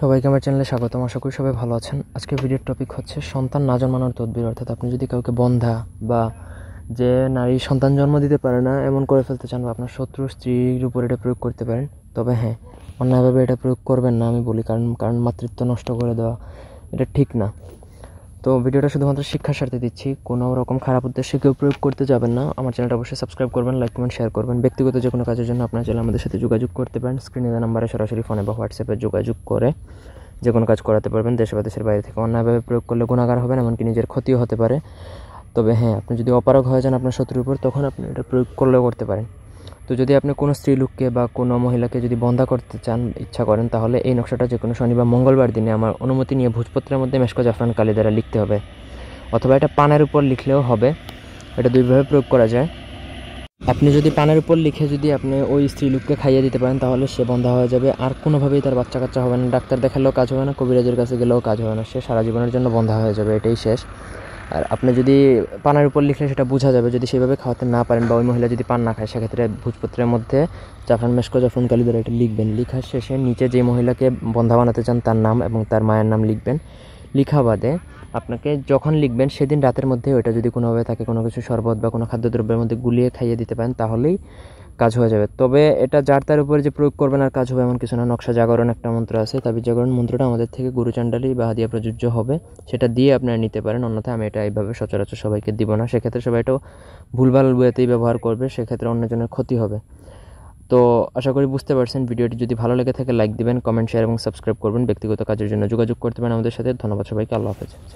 সবাইকে আমার চ্যানেলে স্বাগতম আশা করি সবাই ভালো আছেন আজকে ভিডিওর টপিক হচ্ছে সন্তান না জন্মানোর তদবির অর্থাৎ আপনি যদি কাউকে বন্ধা বা যে নারী সন্তান জন্ম দিতে পারে না এমন করে ফেলতে চান বা আপনার শত্রু স্ত্রীর উপর এটা প্রয়োগ করতে পারেন তবে হ্যাঁ অন্যায়ভাবে এটা প্রয়োগ করবেন না আমি বলি কারণ কারণ মাতৃত্ব নষ্ট করে দেওয়া এটা ঠিক না তো ভিডিওটা শুধুমাত্র শিক্ষার স্বার্থে দিচ্ছি কোনো রকম খারাপ উদ্দেশ্যে কেউ প্রয়োগ করতে যাবেন না আমার চ্যানেলটা অবশ্যই সাবস্ক্রাইব করবেন লাইক কমেন্ট শেয়ার করবেন ব্যক্তিগত যে কোনো কাজের জন্য আপনার চ্যানেল আমাদের সাথে যোগাযোগ করতে পারেন স্ক্রিনে দেওয়া নাম্বারে সরাসরি ফোনে বা হোয়াটসঅ্যাপে যোগাযোগ করে যে কোনো কাজ করাতে পারবেন দেশ বা দেশের বাইরে থেকে অন্যায়ভাবে প্রয়োগ করলে গুণাগার হবেন এমনকি নিজের ক্ষতিও হতে পারে তবে হ্যাঁ আপনি যদি অপারগ হয়ে যান আপনার শত্রুর উপর তখন আপনি এটা প্রয়োগ করলেও করতে পারেন তো যদি আপনি কোনো লোককে বা কোনো মহিলাকে যদি বন্ধা করতে চান ইচ্ছা করেন তাহলে এই নকশাটা যে কোনো শনিবার মঙ্গলবার দিনে আমার অনুমতি নিয়ে ভোজপত্রের মধ্যে মেশকো জাফরান কালি দ্বারা লিখতে হবে অথবা এটা পানের উপর লিখলেও হবে এটা দুইভাবে প্রয়োগ করা যায় আপনি যদি পানের উপর লিখে যদি আপনি ওই লোককে খাইয়ে দিতে পারেন তাহলে সে বন্ধা হয়ে যাবে আর কোনোভাবেই তার বাচ্চা কাচ্চা হবে না ডাক্তার দেখালেও কাজ হবে না কবিরাজের কাছে গেলেও কাজ হবে না সে সারা জীবনের জন্য বন্ধা হয়ে যাবে এটাই শেষ আর আপনি যদি পানার উপর লিখলে সেটা বোঝা যাবে যদি সেভাবে খাওয়াতে না পারেন বা ওই মহিলা যদি পান না খায় সেক্ষেত্রে ভোজপত্রের মধ্যে জাফরান মেশকো জাফরান দ্বারা এটা লিখবেন লিখার শেষে নিচে যে মহিলাকে বন্ধা বানাতে চান তার নাম এবং তার মায়ের নাম লিখবেন লিখা বাদে আপনাকে যখন লিখবেন সেদিন রাতের মধ্যে ওইটা যদি কোনোভাবে তাকে কোনো কিছু শরবত বা কোনো খাদ্যদ্রব্যের মধ্যে গুলিয়ে খাইয়ে দিতে পারেন তাহলেই কাজ হয়ে যাবে তবে এটা যার তার উপরে যে প্রয়োগ করবেন আর কাজ হবে এমন কিছু না নকশা জাগরণ একটা মন্ত্র আছে তবে জাগরণ মন্ত্রটা আমাদের থেকে গুরু চান্ডালি বা হাদিয়া প্রযোজ্য হবে সেটা দিয়ে আপনারা নিতে পারেন অন্যথায় আমি এটা এইভাবে সচরাচর সবাইকে দিব না সেক্ষেত্রে সবাই এটাও ভুলভাল ওয়েতেই ব্যবহার করবে সেক্ষেত্রে অন্যজনের ক্ষতি হবে তো আশা করি বুঝতে পারছেন ভিডিওটি যদি ভালো লেগে থাকে লাইক দিবেন কমেন্ট শেয়ার এবং সাবস্ক্রাইব করবেন ব্যক্তিগত কাজের জন্য যোগাযোগ করতে পারেন আমাদের সাথে ধন্যবাদ সবাইকে আল্লাহ হাফেজ